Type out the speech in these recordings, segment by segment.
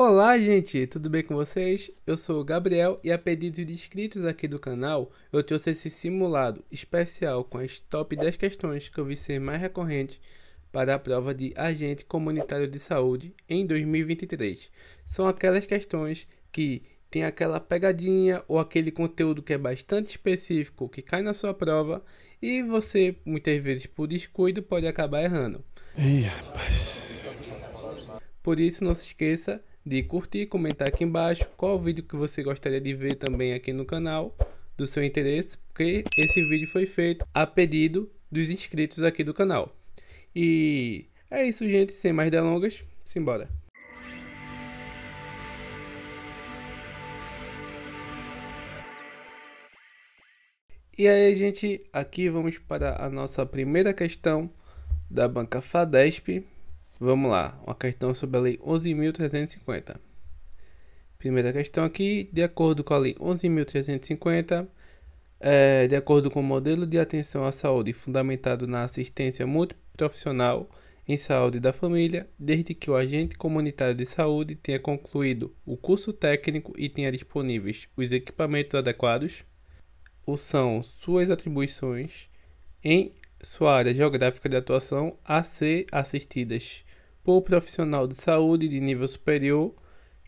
Olá, gente, tudo bem com vocês? Eu sou o Gabriel e a pedido de inscritos aqui do canal, eu trouxe esse simulado especial com as top 10 questões que eu vi ser mais recorrentes para a prova de agente comunitário de saúde em 2023. São aquelas questões que tem aquela pegadinha ou aquele conteúdo que é bastante específico que cai na sua prova e você muitas vezes por descuido pode acabar errando. Ih, rapaz. Por isso não se esqueça de curtir, comentar aqui embaixo qual vídeo que você gostaria de ver também aqui no canal do seu interesse, porque esse vídeo foi feito a pedido dos inscritos aqui do canal. E é isso, gente, sem mais delongas, simbora. E aí, gente, aqui vamos para a nossa primeira questão da banca FADESP, Vamos lá, uma questão sobre a Lei 11.350. Primeira questão aqui, de acordo com a Lei 11.350, é, de acordo com o modelo de atenção à saúde fundamentado na assistência multiprofissional em saúde da família, desde que o agente comunitário de saúde tenha concluído o curso técnico e tenha disponíveis os equipamentos adequados, ou são suas atribuições em sua área geográfica de atuação a ser assistidas ou profissional de saúde de nível superior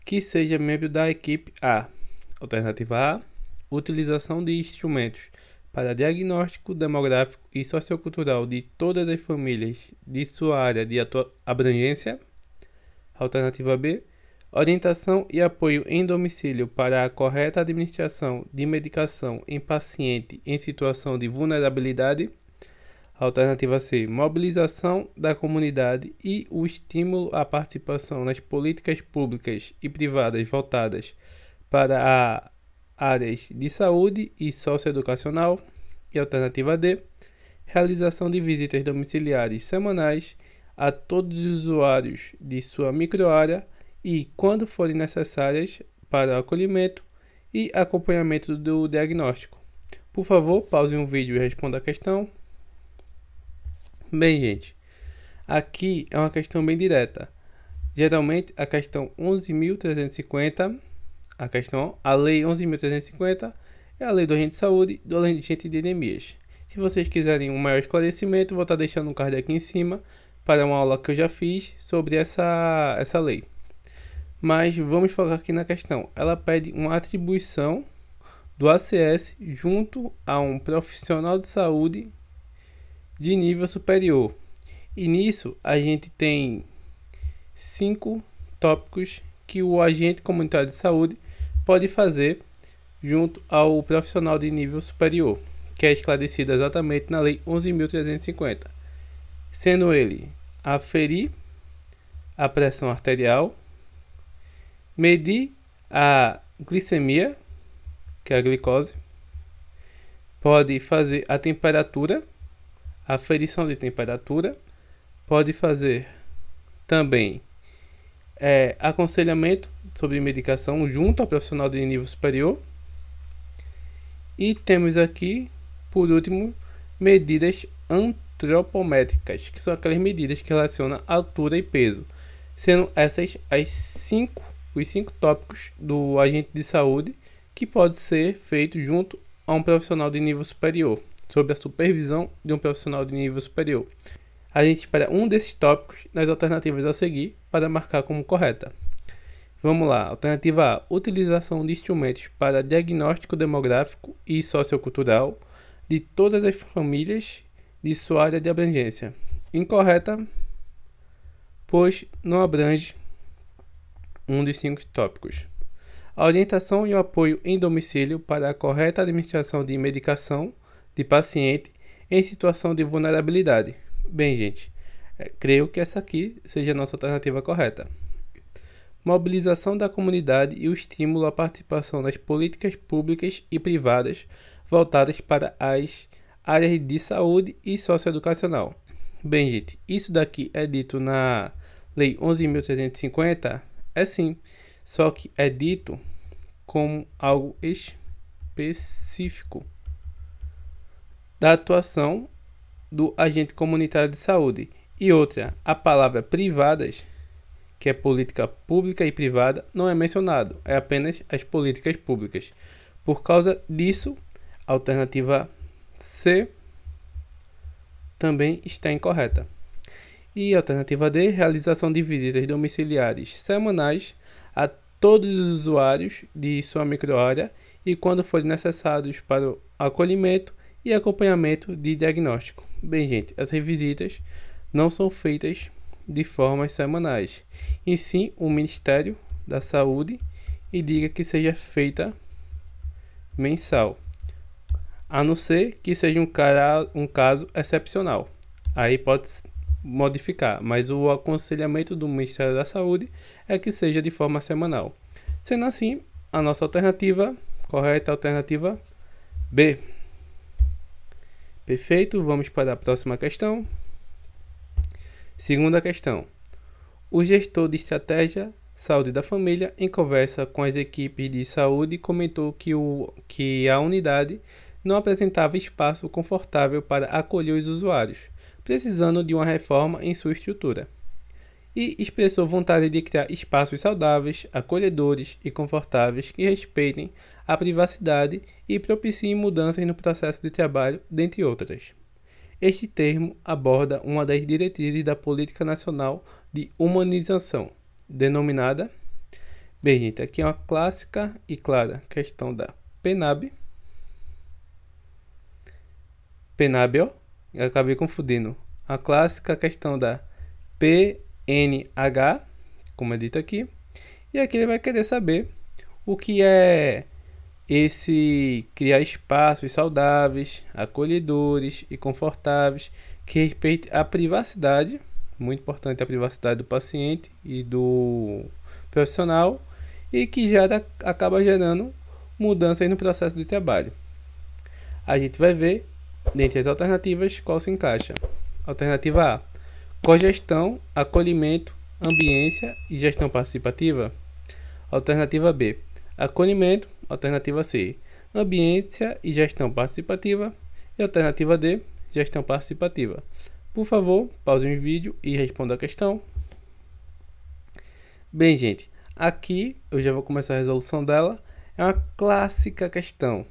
que seja membro da equipe A. Alternativa A: utilização de instrumentos para diagnóstico demográfico e sociocultural de todas as famílias de sua área de abrangência. Alternativa B: orientação e apoio em domicílio para a correta administração de medicação em paciente em situação de vulnerabilidade. Alternativa C: mobilização da comunidade e o estímulo à participação nas políticas públicas e privadas voltadas para áreas de saúde e socioeducacional. E alternativa D: realização de visitas domiciliares semanais a todos os usuários de sua microárea e, quando forem necessárias, para acolhimento e acompanhamento do diagnóstico. Por favor, pause o um vídeo e responda a questão. Bem, gente, aqui é uma questão bem direta. Geralmente, a questão 11.350, a questão, a lei 11.350 é a lei do agente de saúde do agente de anemias. Se vocês quiserem um maior esclarecimento, vou estar tá deixando um card aqui em cima para uma aula que eu já fiz sobre essa, essa lei. Mas vamos focar aqui na questão. Ela pede uma atribuição do ACS junto a um profissional de saúde de nível superior. E nisso a gente tem cinco tópicos que o agente comunitário de saúde pode fazer junto ao profissional de nível superior, que é esclarecido exatamente na Lei 11.350, sendo ele aferir a pressão arterial, medir a glicemia, que é a glicose, pode fazer a temperatura aferição de temperatura, pode fazer também é, aconselhamento sobre medicação junto ao profissional de nível superior. E temos aqui, por último, medidas antropométricas, que são aquelas medidas que relacionam altura e peso, sendo essas as cinco, os cinco tópicos do agente de saúde que pode ser feito junto a um profissional de nível superior sob a supervisão de um profissional de nível superior. A gente espera um desses tópicos nas alternativas a seguir para marcar como correta. Vamos lá, alternativa A: utilização de instrumentos para diagnóstico demográfico e sociocultural de todas as famílias de sua área de abrangência. Incorreta, pois não abrange um dos cinco tópicos. A orientação e o apoio em domicílio para a correta administração de medicação de paciente em situação de vulnerabilidade. Bem, gente, é, creio que essa aqui seja a nossa alternativa correta. Mobilização da comunidade e o estímulo à participação nas políticas públicas e privadas voltadas para as áreas de saúde e socioeducacional. Bem, gente, isso daqui é dito na Lei 11.350? É sim, só que é dito como algo específico da atuação do agente comunitário de saúde. E outra, a palavra privadas, que é política pública e privada, não é mencionado, é apenas as políticas públicas. Por causa disso, a alternativa C também está incorreta. E a alternativa D, realização de visitas domiciliares semanais a todos os usuários de sua microárea e quando forem necessários para o acolhimento e acompanhamento de diagnóstico. Bem, gente, as revisitas não são feitas de formas semanais, e sim o Ministério da Saúde indica que seja feita mensal, a não ser que seja um, cara, um caso excepcional. Aí pode modificar, mas o aconselhamento do Ministério da Saúde é que seja de forma semanal. Sendo assim, a nossa alternativa correta é a alternativa B. Perfeito, vamos para a próxima questão. Segunda questão. O gestor de estratégia Saúde da Família, em conversa com as equipes de saúde, comentou que, o, que a unidade não apresentava espaço confortável para acolher os usuários, precisando de uma reforma em sua estrutura. E expressou vontade de criar espaços saudáveis, acolhedores e confortáveis que respeitem a privacidade e propiciem mudanças no processo de trabalho, dentre outras. Este termo aborda uma das diretrizes da Política Nacional de Humanização, denominada. Bem, gente, aqui é uma clássica e clara questão da PNAB. PNAB, eu acabei confundindo. A clássica questão da PNH, como é dito aqui. E aqui ele vai querer saber o que é esse criar espaços saudáveis, acolhedores e confortáveis que respeite a privacidade, muito importante a privacidade do paciente e do profissional e que já acaba gerando mudanças no processo de trabalho. A gente vai ver dentre as alternativas qual se encaixa. Alternativa A: cogestão, acolhimento, ambiência e gestão participativa. Alternativa B: acolhimento, alternativa C, ambiência e gestão participativa, e alternativa D, gestão participativa. Por favor, pause o vídeo e responda a questão. Bem, gente, aqui eu já vou começar a resolução dela. É uma clássica questão,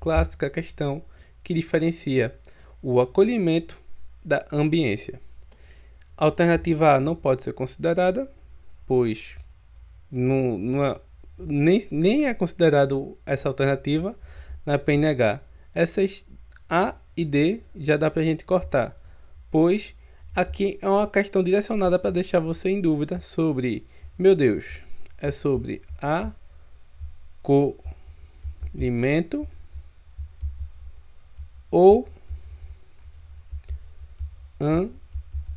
clássica questão que diferencia o acolhimento da ambiência. Alternativa A não pode ser considerada, pois não, não, é, nem, nem é considerado essa alternativa na PNH. Essas A e D já dá para a gente cortar, pois aqui é uma questão direcionada para deixar você em dúvida sobre, meu Deus, é sobre acolhimento ou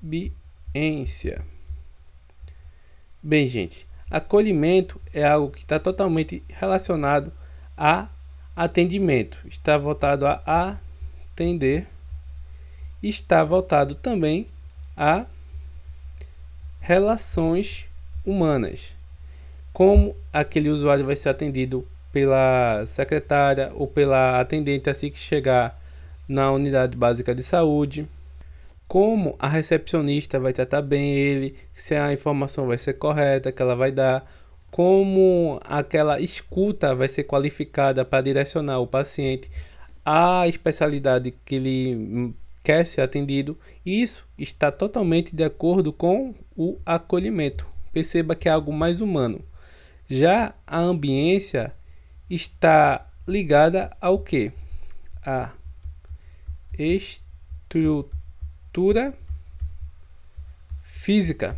ambiência. Bem, gente, Acolhimento é algo que está totalmente relacionado a atendimento, está voltado a atender, está voltado também a relações humanas. Como aquele usuário vai ser atendido pela secretária ou pela atendente assim que chegar na unidade básica de saúde como a recepcionista vai tratar bem ele, se a informação vai ser correta que ela vai dar, como aquela escuta vai ser qualificada para direcionar o paciente à especialidade que ele hum, quer ser atendido. Isso está totalmente de acordo com o acolhimento. Perceba que é algo mais humano. Já a ambiência está ligada ao que? A estrutura estrutura física.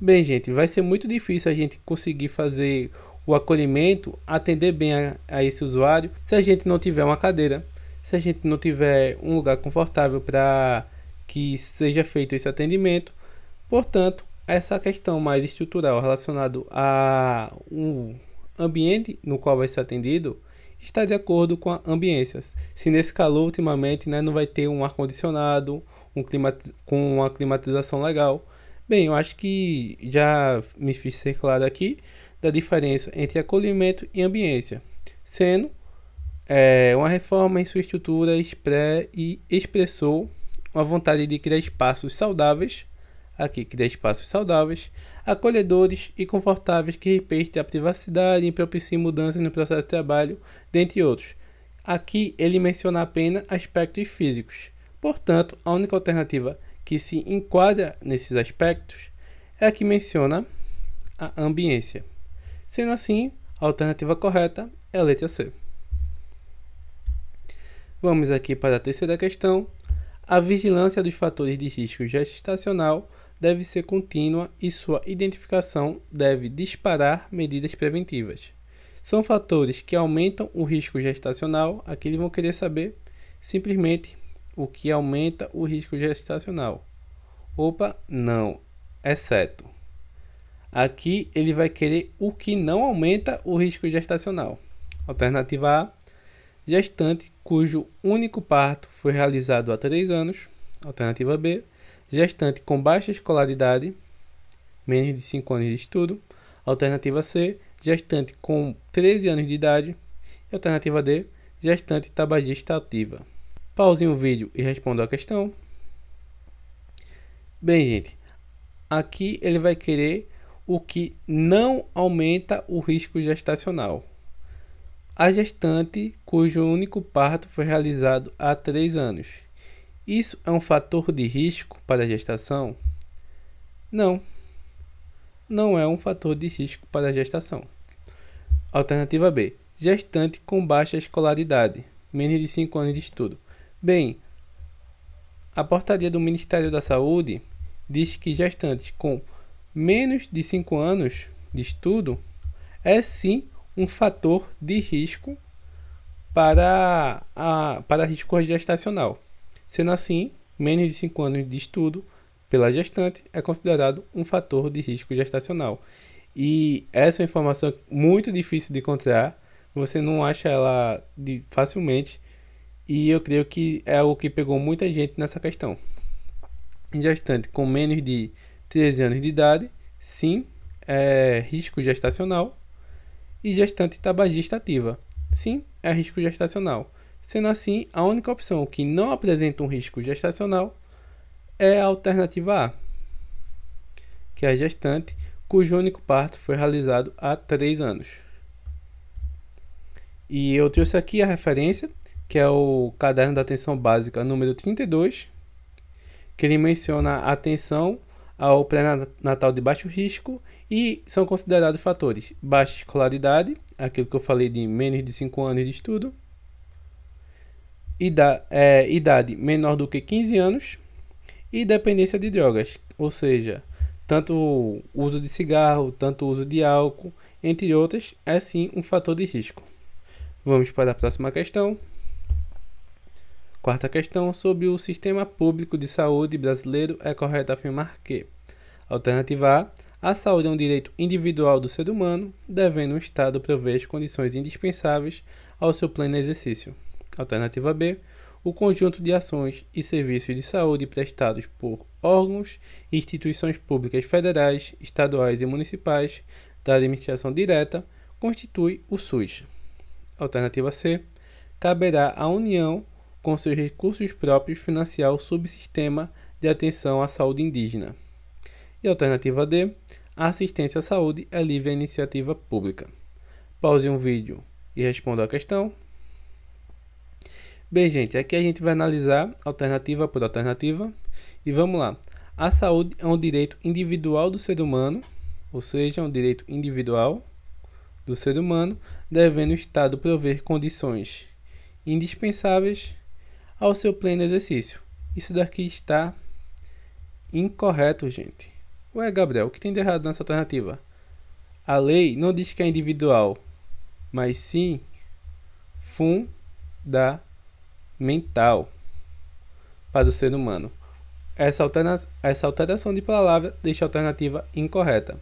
Bem, gente, vai ser muito difícil a gente conseguir fazer o acolhimento, atender bem a, a esse usuário, se a gente não tiver uma cadeira, se a gente não tiver um lugar confortável para que seja feito esse atendimento. Portanto, essa questão mais estrutural relacionada a um ambiente no qual vai ser atendido está de acordo com a ambiência. Se nesse calor ultimamente né, não vai ter um ar-condicionado, um com uma climatização legal. Bem, eu acho que já me fiz ser claro aqui da diferença entre acolhimento e ambiência, sendo é, uma reforma em sua estrutura expré e expressou uma vontade de criar espaços saudáveis aqui cria espaços saudáveis, acolhedores e confortáveis que respeitem a privacidade e propiciem mudanças no processo de trabalho, dentre outros. Aqui ele menciona apenas aspectos físicos. Portanto, a única alternativa que se enquadra nesses aspectos é a que menciona a ambiência. Sendo assim, a alternativa correta é a letra C. Vamos aqui para a terceira questão. A vigilância dos fatores de risco gestacional deve ser contínua e sua identificação deve disparar medidas preventivas. São fatores que aumentam o risco gestacional, aqui eles vão querer saber simplesmente o que aumenta o risco gestacional. Opa, não, exceto. É aqui ele vai querer o que não aumenta o risco gestacional. Alternativa A, gestante cujo único parto foi realizado há 3 anos. Alternativa B, Gestante com baixa escolaridade, menos de 5 anos de estudo. Alternativa C, gestante com 13 anos de idade. alternativa D, gestante tabagista ativa. Pause o vídeo e responda a questão. Bem, gente, aqui ele vai querer o que não aumenta o risco gestacional. A gestante cujo único parto foi realizado há 3 anos. Isso é um fator de risco para a gestação? Não. Não é um fator de risco para a gestação. Alternativa B. Gestante com baixa escolaridade, menos de 5 anos de estudo. Bem, a portaria do Ministério da Saúde diz que gestantes com menos de 5 anos de estudo é sim um fator de risco para, a, para risco gestacional. Sendo assim, menos de 5 anos de estudo pela gestante é considerado um fator de risco gestacional. E essa é informação muito difícil de encontrar, você não acha ela de, facilmente, e eu creio que é algo que pegou muita gente nessa questão. Gestante com menos de 13 anos de idade, sim, é risco gestacional. E gestante tabagista ativa, sim, é risco gestacional. Sendo assim, a única opção que não apresenta um risco gestacional é a alternativa A, que é a gestante cujo único parto foi realizado há 3 anos. E eu trouxe aqui a referência, que é o Caderno da Atenção Básica número 32, que ele menciona a atenção ao pré-natal de baixo risco e são considerados fatores baixa escolaridade, aquilo que eu falei de menos de 5 anos de estudo, idade, é, idade menor do que 15 anos e dependência de drogas, ou seja, tanto uso de cigarro, tanto uso de álcool, entre outras, é sim um fator de risco. Vamos para a próxima questão. Quarta questão, sobre o sistema público de saúde brasileiro, é correto afirmar que alternativa A, a saúde é um direito individual do ser humano, devendo o Estado prover as condições indispensáveis ao seu pleno exercício. Alternativa B, o conjunto de ações e serviços de saúde prestados por órgãos e instituições públicas federais, estaduais e municipais da administração direta constitui o SUS. Alternativa C, caberá à União, com seus recursos próprios, financiar o subsistema de atenção à saúde indígena. E alternativa D, a assistência à saúde é livre à iniciativa pública. Pause um vídeo e responda a questão. Bem, gente, aqui a gente vai analisar alternativa por alternativa e vamos lá. A saúde é um direito individual do ser humano, ou seja, é um direito individual do ser humano, devendo o Estado prover condições indispensáveis ao seu pleno exercício. Isso daqui está incorreto, gente. Ué, Gabriel, o que tem de errado nessa alternativa? A lei não diz que é individual, mas sim fundamental mental para o ser humano. Essa, alterna essa alteração de palavra deixa a alternativa incorreta.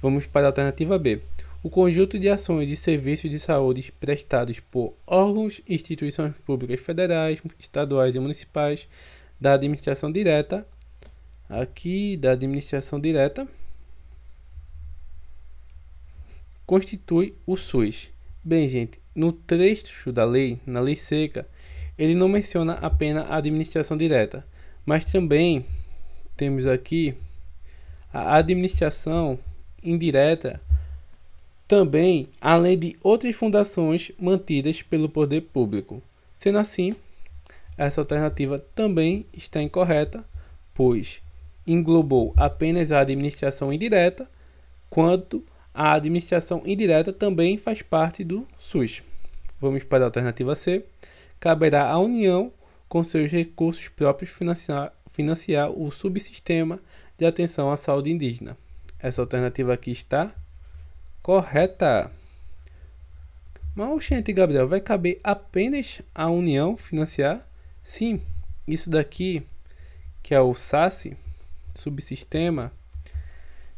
Vamos para a alternativa B. O conjunto de ações e serviços de saúde prestados por órgãos e instituições públicas federais, estaduais e municipais da administração direta, aqui da administração direta, constitui o SUS. Bem, gente, no trecho da lei, na lei seca, ele não menciona apenas a administração direta, mas também temos aqui a administração indireta, também além de outras fundações mantidas pelo poder público. Sendo assim, essa alternativa também está incorreta, pois englobou apenas a administração indireta, quanto a administração indireta também faz parte do SUS. Vamos para a alternativa C caberá à União, com seus recursos próprios, financiar, financiar o subsistema de atenção à saúde indígena. Essa alternativa aqui está correta. Mas, gente, Gabriel, vai caber apenas à União financiar? Sim, isso daqui, que é o SASE, Subsistema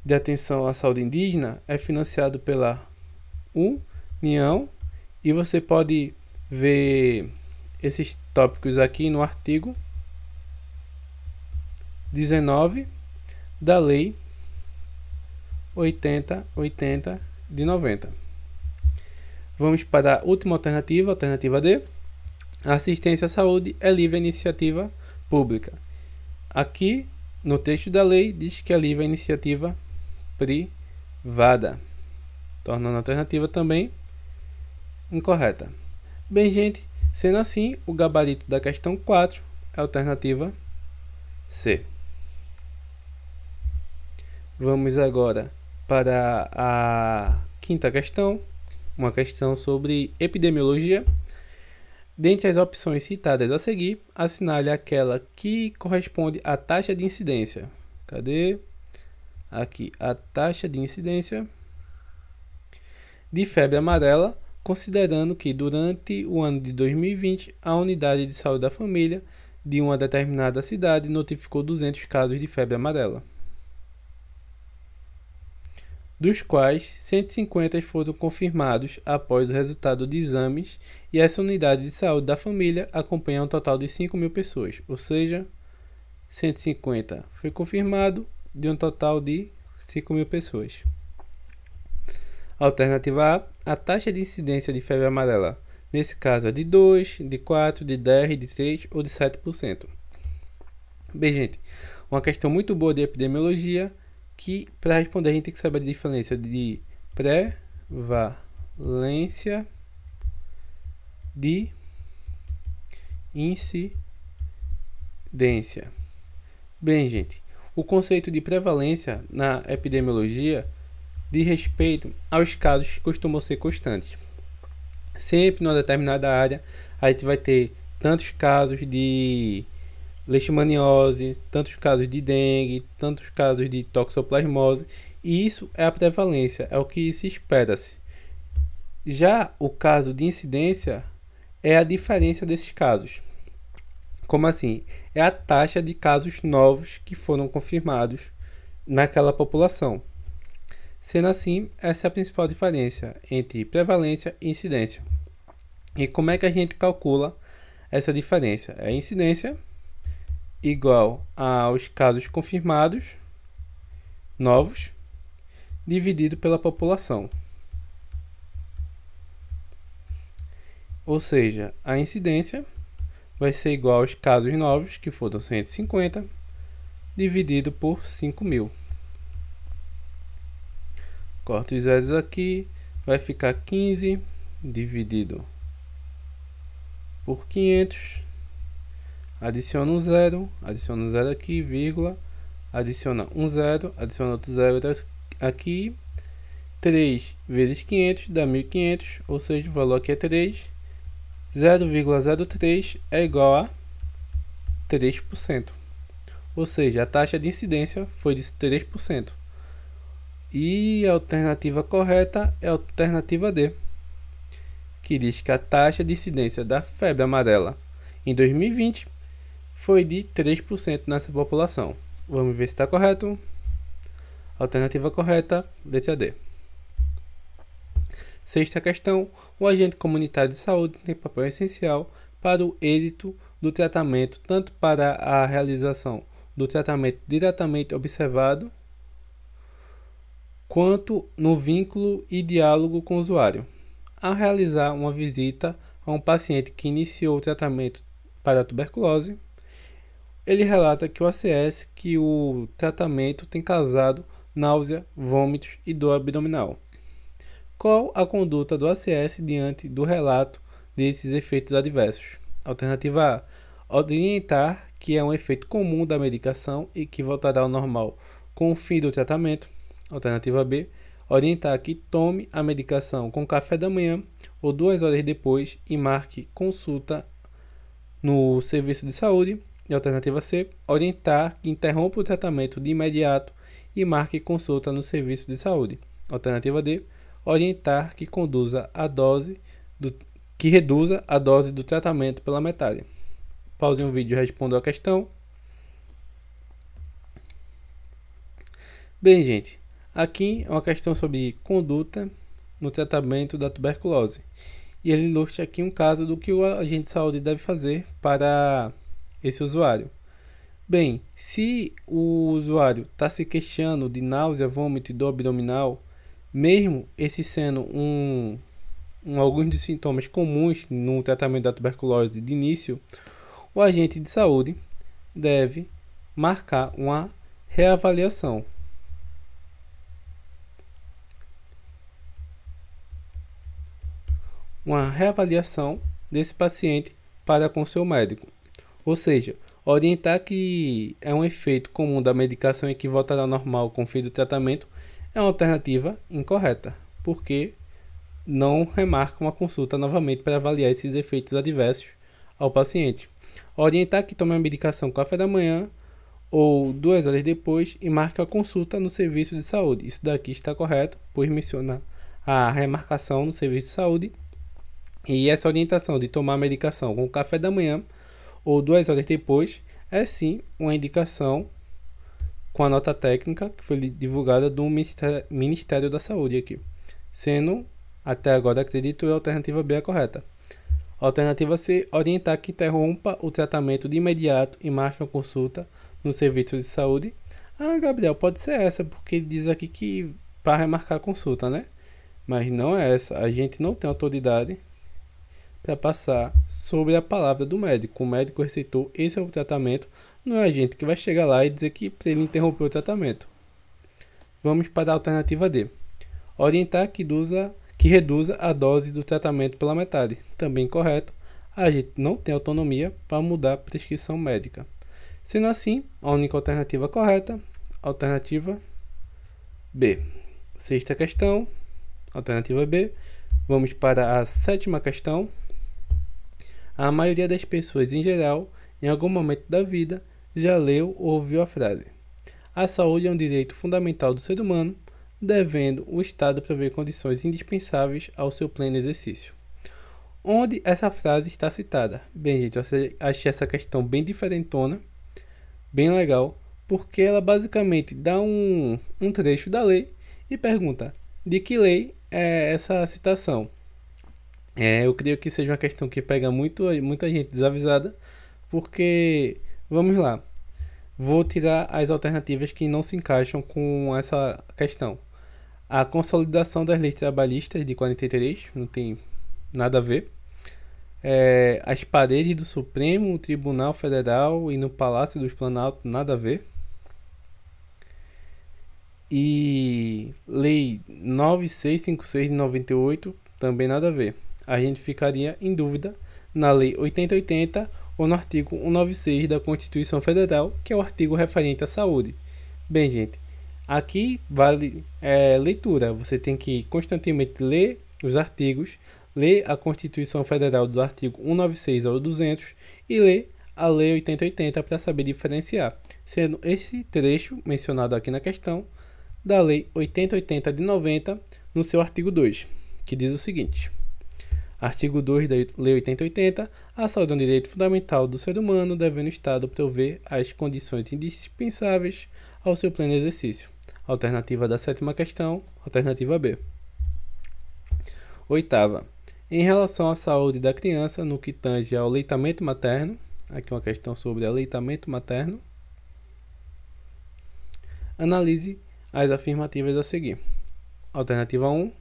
de Atenção à Saúde Indígena, é financiado pela União e você pode ver esses tópicos aqui no artigo 19 da Lei 8080 de 90. Vamos para a última alternativa, alternativa D. A assistência à saúde é livre à iniciativa pública. Aqui, no texto da lei, diz que é livre à iniciativa privada, tornando a alternativa também incorreta. Bem, gente, Sendo assim, o gabarito da questão 4 é a alternativa C. Vamos agora para a quinta questão, uma questão sobre epidemiologia. Dentre as opções citadas a seguir, assinale aquela que corresponde à taxa de incidência. Cadê? Aqui, a taxa de incidência de febre amarela considerando que durante o ano de 2020 a unidade de saúde da família de uma determinada cidade notificou 200 casos de febre amarela, dos quais 150 foram confirmados após o resultado de exames, e essa unidade de saúde da família acompanha um total de 5 mil pessoas, ou seja, 150 foi confirmado de um total de 5 mil pessoas. Alternativa A, a taxa de incidência de febre amarela. Nesse caso é de 2, de 4, de 10, de 3 ou de 7%. Bem, gente, uma questão muito boa de epidemiologia que para responder a gente tem que saber a diferença de prevalência de incidência. Bem, gente, o conceito de prevalência na epidemiologia de respeito aos casos que costumam ser constantes. Sempre numa determinada área, a gente vai ter tantos casos de leishmaniose, tantos casos de dengue, tantos casos de toxoplasmose, e isso é a prevalência, é o que se espera-se. Já o caso de incidência é a diferença desses casos. Como assim? É a taxa de casos novos que foram confirmados naquela população. Sendo assim, essa é a principal diferença entre prevalência e incidência. E como é que a gente calcula essa diferença? É incidência igual aos casos confirmados novos dividido pela população. Ou seja, a incidência vai ser igual aos casos novos, que foram 150, dividido por 5 mil. Corto os zeros aqui, vai ficar 15 dividido por 500. Adiciona um zero, adiciona um zero aqui, vírgula, adiciona um zero, adiciona outro zero aqui. 3 vezes 500 dá 1500, ou seja, o valor aqui é 3. 0,03 é igual a 3%. Ou seja, a taxa de incidência foi de 3%. E a alternativa correta é a alternativa D, que diz que a taxa de incidência da febre amarela em 2020 foi de 3% nessa população. Vamos ver se está correto. Alternativa correta, letra D. Sexta questão: o agente comunitário de saúde tem papel essencial para o êxito do tratamento, tanto para a realização do tratamento diretamente observado quanto no vínculo e diálogo com o usuário. Ao realizar uma visita a um paciente que iniciou o tratamento para a tuberculose, ele relata que o ACS, que o tratamento tem causado náusea, vômitos e dor abdominal. Qual a conduta do ACS diante do relato desses efeitos adversos? Alternativa A: orientar que é um efeito comum da medicação e que voltará ao normal com o fim do tratamento. Alternativa B, orientar que tome a medicação com café da manhã ou duas horas depois e marque consulta no serviço de saúde. E alternativa C, orientar que interrompa o tratamento de imediato e marque consulta no serviço de saúde. Alternativa D, orientar que conduza a dose do, que reduza a dose do tratamento pela metade. Pause o vídeo e responda a questão. Bem, gente, Aqui é uma questão sobre conduta no tratamento da tuberculose. E ele ilustra aqui um caso do que o agente de saúde deve fazer para esse usuário. Bem, se o usuário está se queixando de náusea, vômito e dor abdominal, mesmo esse sendo um, um, alguns dos sintomas comuns no tratamento da tuberculose de início, o agente de saúde deve marcar uma reavaliação. uma reavaliação desse paciente para com seu médico. Ou seja, orientar que é um efeito comum da medicação e que voltará ao normal com o fim do tratamento é uma alternativa incorreta, porque não remarca uma consulta novamente para avaliar esses efeitos adversos ao paciente. Orientar que tome a medicação café da manhã ou duas horas depois e marque a consulta no serviço de saúde. Isso daqui está correto, pois menciona a remarcação no serviço de saúde e essa orientação de tomar a medicação com o café da manhã ou duas horas depois é sim uma indicação com a nota técnica que foi divulgada do Ministério da Saúde aqui, sendo, até agora acredito, a alternativa B a correta. Alternativa C, orientar que interrompa o tratamento de imediato e marque uma consulta no serviço de saúde. Ah, Gabriel, pode ser essa, porque diz aqui que para remarcar a consulta, né? Mas não é essa, a gente não tem autoridade para passar sobre a palavra do médico. O médico receitou esse é o tratamento, não é a gente que vai chegar lá e dizer que ele interrompeu o tratamento. Vamos para a alternativa D. Orientar que, duza, que reduza a dose do tratamento pela metade. Também correto, a gente não tem autonomia para mudar a prescrição médica. Sendo assim, a única alternativa correta, alternativa B. Sexta questão, alternativa B. Vamos para a sétima questão. A maioria das pessoas em geral, em algum momento da vida, já leu ou ouviu a frase: A saúde é um direito fundamental do ser humano, devendo o Estado prover condições indispensáveis ao seu pleno exercício. Onde essa frase está citada? Bem, gente, eu achei essa questão bem diferentona, bem legal, porque ela basicamente dá um, um trecho da lei e pergunta de que lei é essa citação. É, eu creio que seja uma questão que pega muito, muita gente desavisada, porque, vamos lá, vou tirar as alternativas que não se encaixam com essa questão. A consolidação das leis trabalhistas de 43, não tem nada a ver. É, as paredes do Supremo Tribunal Federal e no Palácio dos Planalto, nada a ver. E Lei 9656 de 98, também nada a ver a gente ficaria em dúvida na Lei 8080 ou no artigo 196 da Constituição Federal, que é o artigo referente à saúde. Bem, gente, aqui vale é, leitura. Você tem que constantemente ler os artigos, ler a Constituição Federal dos artigos 196 ao 200 e ler a Lei 8080 para saber diferenciar, sendo esse trecho mencionado aqui na questão da Lei 8080 de 90 no seu artigo 2, que diz o seguinte. Artigo 2 da Lei 8080 é um direito fundamental do ser humano, devendo o Estado prover as condições indispensáveis ao seu pleno exercício. Alternativa da sétima questão, alternativa B. Oitava. Em relação à saúde da criança, no que tange ao leitamento materno, aqui uma questão sobre aleitamento materno, analise as afirmativas a seguir. Alternativa 1.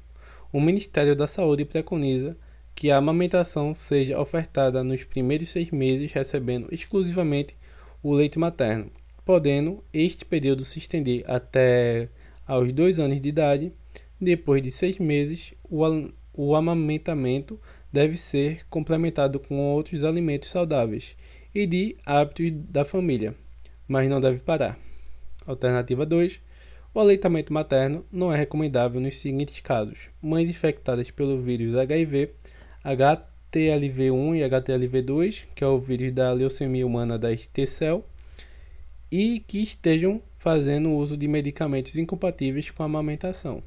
O Ministério da Saúde preconiza que a amamentação seja ofertada nos primeiros seis meses, recebendo exclusivamente o leite materno, podendo este período se estender até aos dois anos de idade. Depois de seis meses, o, o amamentamento deve ser complementado com outros alimentos saudáveis e de hábitos da família, mas não deve parar. Alternativa 2. O aleitamento materno não é recomendável nos seguintes casos: mães infectadas pelo vírus HIV HTLV1 e HTLV2, que é o vírus da leucemia humana da T-cell, e que estejam fazendo uso de medicamentos incompatíveis com a amamentação.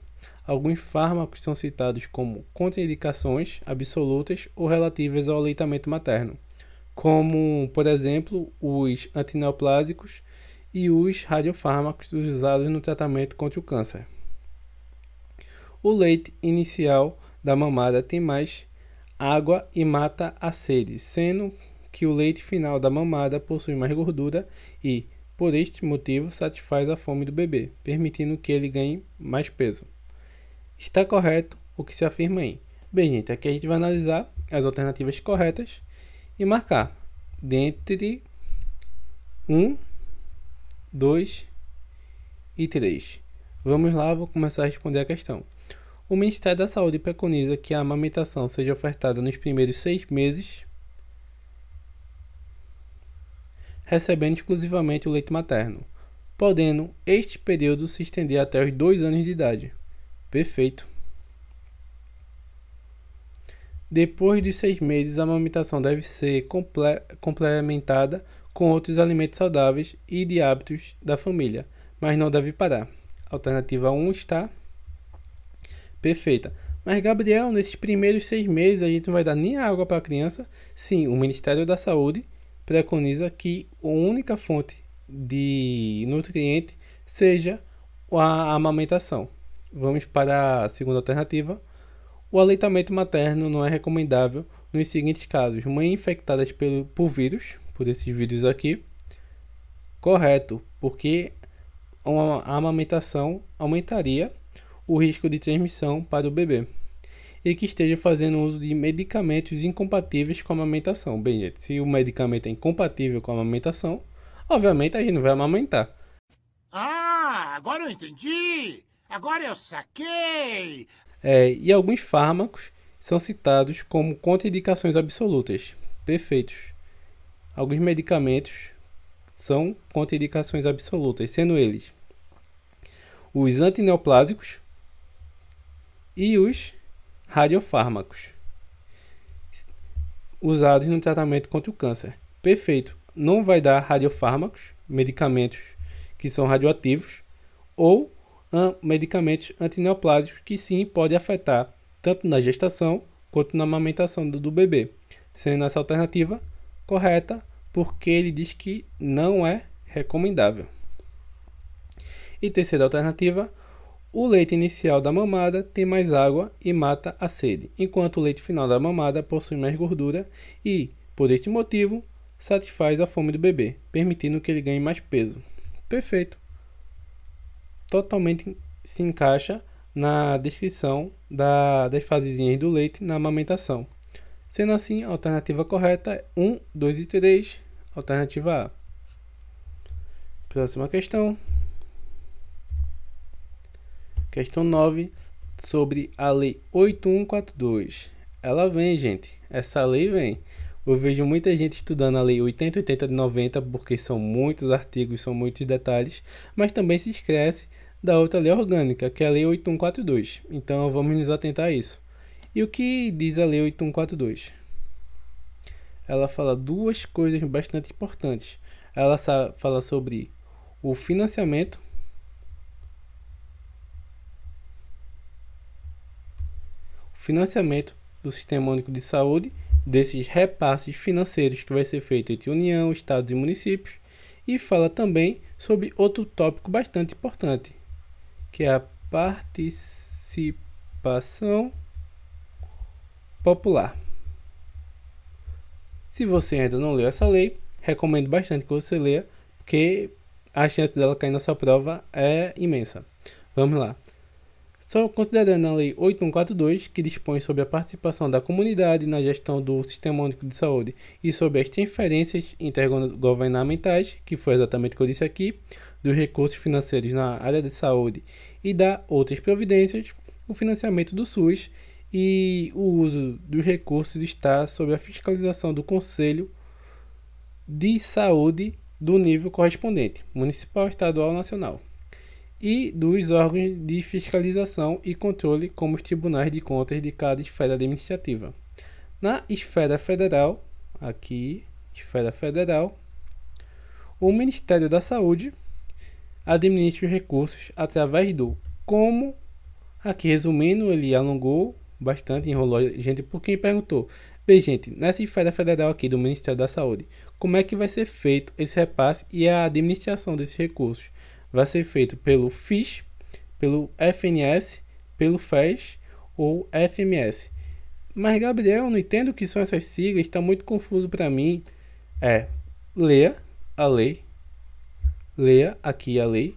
Alguns fármacos são citados como contraindicações absolutas ou relativas ao aleitamento materno, como, por exemplo, os antineoplásicos e os radiofármacos usados no tratamento contra o câncer. O leite inicial da mamada tem mais água e mata a sede, sendo que o leite final da mamada possui mais gordura e, por este motivo, satisfaz a fome do bebê, permitindo que ele ganhe mais peso. Está correto o que se afirma aí. Bem, gente, aqui a gente vai analisar as alternativas corretas e marcar dentre 1, 2 e 3. Vamos lá, vou começar a responder a questão. O Ministério da Saúde preconiza que a amamentação seja ofertada nos primeiros seis meses, recebendo exclusivamente o leite materno, podendo este período se estender até os dois anos de idade. Perfeito. Depois dos seis meses, a amamentação deve ser comple complementada com outros alimentos saudáveis e de hábitos da família, mas não deve parar. Alternativa 1 está perfeita. Mas, Gabriel, nesses primeiros seis meses a gente não vai dar nem água para a criança. Sim, o Ministério da Saúde preconiza que a única fonte de nutriente seja a amamentação. Vamos para a segunda alternativa. O aleitamento materno não é recomendável nos seguintes casos: mães infectadas pelo, por vírus, por esses vírus aqui. Correto, porque a amamentação aumentaria o risco de transmissão para o bebê e que esteja fazendo uso de medicamentos incompatíveis com a amamentação. Bem, gente, se o medicamento é incompatível com a amamentação, obviamente a gente não vai amamentar. Ah, agora eu entendi! Agora eu saquei! É, e alguns fármacos são citados como contraindicações absolutas. Perfeitos. Alguns medicamentos são contraindicações absolutas, sendo eles os antineoplásicos, e os radiofármacos usados no tratamento contra o câncer. Perfeito. Não vai dar radiofármacos, medicamentos que são radioativos ou an ah, medicamentos antineoplásicos que sim podem afetar tanto na gestação quanto na amamentação do, do bebê, sendo essa alternativa correta porque ele diz que não é recomendável. E terceira alternativa, o leite inicial da mamada tem mais água e mata a sede, enquanto o leite final da mamada possui mais gordura e, por este motivo, satisfaz a fome do bebê, permitindo que ele ganhe mais peso. Perfeito. Totalmente se encaixa na descrição da, das fasezinhas do leite na amamentação. Sendo assim, a alternativa correta é 1, 2 e 3, alternativa A. Próxima questão. Questão 9 sobre a lei 8142. Ela vem, gente. Essa lei vem. Eu vejo muita gente estudando a lei 8080 de 90 porque são muitos artigos, são muitos detalhes, mas também se esquece da outra lei orgânica, que é a lei 8142. Então vamos nos atentar a isso. E o que diz a lei 8142? Ela fala duas coisas bastante importantes. Ela fala sobre o financiamento financiamento do Sistema Único de Saúde, desses repasses financeiros que vai ser feito entre União, Estados e municípios, e fala também sobre outro tópico bastante importante, que é a participação popular. Se você ainda não leu essa lei, recomendo bastante que você leia, porque a chance dela cair na sua prova é imensa. Vamos lá. Só considerando a Lei 8142, que dispõe sobre a participação da comunidade na gestão do Sistema Único de Saúde e sobre as transferências intergovernamentais, que foi exatamente o que eu disse aqui, dos recursos financeiros na área de saúde e da outras providências, o financiamento do SUS e o uso dos recursos está sob a fiscalização do Conselho de Saúde do nível correspondente, municipal, estadual ou nacional e dos órgãos de fiscalização e controle, como os tribunais de contas de cada esfera administrativa. Na esfera federal, aqui, esfera federal, o Ministério da Saúde administra os recursos através do como. Aqui, resumindo, ele alongou bastante, enrolou gente porque pouquinho perguntou: Bem, gente, nessa esfera federal aqui do Ministério da Saúde, como é que vai ser feito esse repasse e a administração desses recursos? vai ser feito pelo FIS, pelo FNS, pelo FES ou FMS. Mas Gabriel, não entendo o que são essas siglas, está muito confuso para mim. É, leia a lei, leia aqui a lei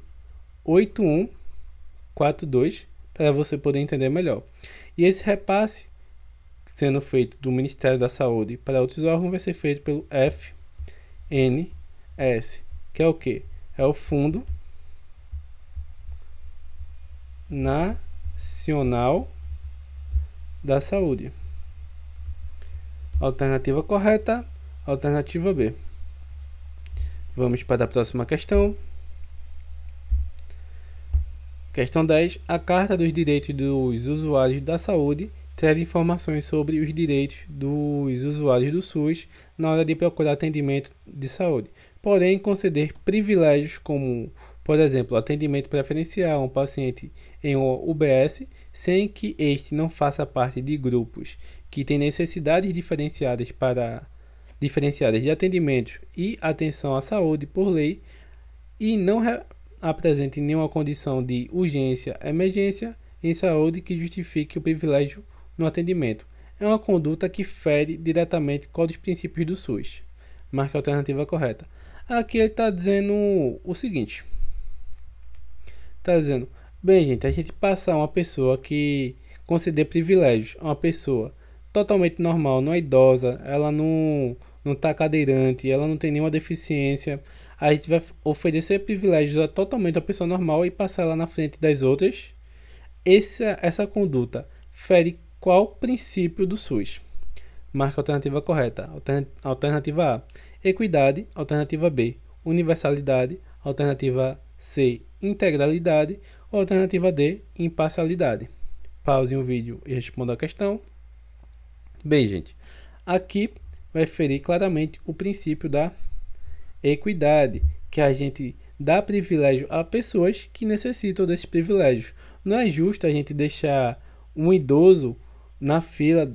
8142 para você poder entender melhor. E esse repasse sendo feito do Ministério da Saúde para outros órgãos vai ser feito pelo FNS, que é o que? É o Fundo Nacional da Saúde. Alternativa correta, alternativa B. Vamos para a próxima questão. Questão 10. A Carta dos Direitos dos Usuários da Saúde traz informações sobre os direitos dos usuários do SUS na hora de procurar atendimento de saúde. Porém, conceder privilégios como, por exemplo, atendimento preferencial a um paciente em um UBS sem que este não faça parte de grupos que têm necessidades diferenciadas para diferenciadas de atendimento e atenção à saúde por lei e não apresente nenhuma condição de urgência, emergência em saúde que justifique o privilégio no atendimento. É uma conduta que fere diretamente qual dos princípios do SUS. Marca a alternativa correta. Aqui ele está dizendo o seguinte: está dizendo Bem, gente, a gente passar uma pessoa que conceder privilégios a uma pessoa totalmente normal, não é idosa, ela não não está cadeirante, ela não tem nenhuma deficiência, a gente vai oferecer privilégios a totalmente a pessoa normal e passar ela na frente das outras. Essa, essa conduta fere qual princípio do SUS? Marca a alternativa correta. Alternativa A, equidade. Alternativa B, universalidade. Alternativa C, integralidade. Alternativa D, imparcialidade. Pause o vídeo e responda a questão. Bem, gente, aqui vai ferir claramente o princípio da equidade, que a gente dá privilégio a pessoas que necessitam desses privilégios. Não é justo a gente deixar um idoso na fila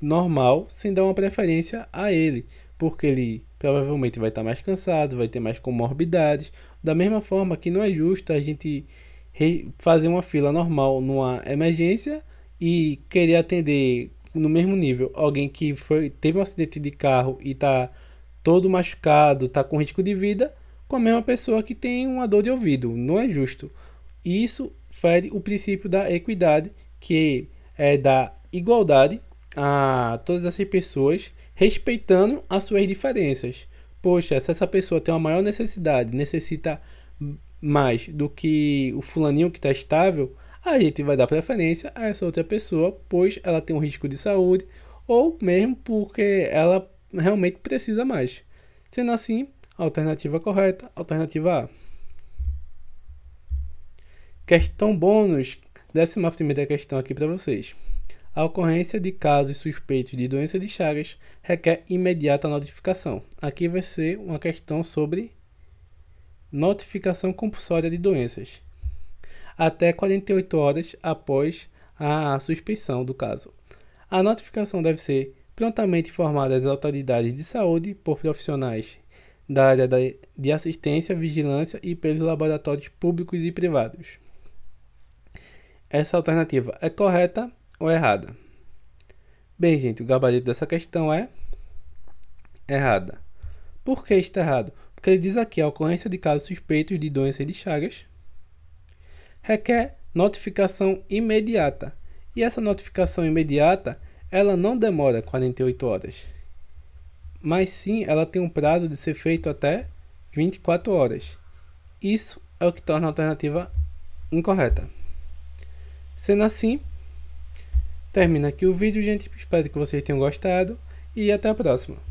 normal sem dar uma preferência a ele, porque ele provavelmente vai estar mais cansado, vai ter mais comorbidades. Da mesma forma que não é justo a gente fazer uma fila normal numa emergência e querer atender no mesmo nível alguém que foi, teve um acidente de carro e está todo machucado, está com risco de vida, com a mesma pessoa que tem uma dor de ouvido. Não é justo. E isso fere o princípio da equidade, que é da igualdade a todas essas pessoas, respeitando as suas diferenças. Poxa, se essa pessoa tem uma maior necessidade, necessita mais do que o fulaninho que está estável, a gente vai dar preferência a essa outra pessoa, pois ela tem um risco de saúde ou mesmo porque ela realmente precisa mais. Sendo assim, alternativa correta, alternativa A. Questão bônus, décima primeira questão aqui para vocês. A ocorrência de casos suspeitos de doença de Chagas requer imediata notificação. Aqui vai ser uma questão sobre notificação compulsória de doenças, até 48 horas após a suspeição do caso. A notificação deve ser prontamente informada às autoridades de saúde por profissionais da área de assistência, vigilância e pelos laboratórios públicos e privados. Essa alternativa é correta ou errada? Bem, gente, o gabarito dessa questão é errada. Por que está errado? que ele diz aqui a ocorrência de casos suspeitos de doença de Chagas requer notificação imediata. E essa notificação imediata, ela não demora 48 horas. Mas sim, ela tem um prazo de ser feito até 24 horas. Isso é o que torna a alternativa incorreta. Sendo assim, termina aqui o vídeo, gente. Espero que vocês tenham gostado e até a próxima.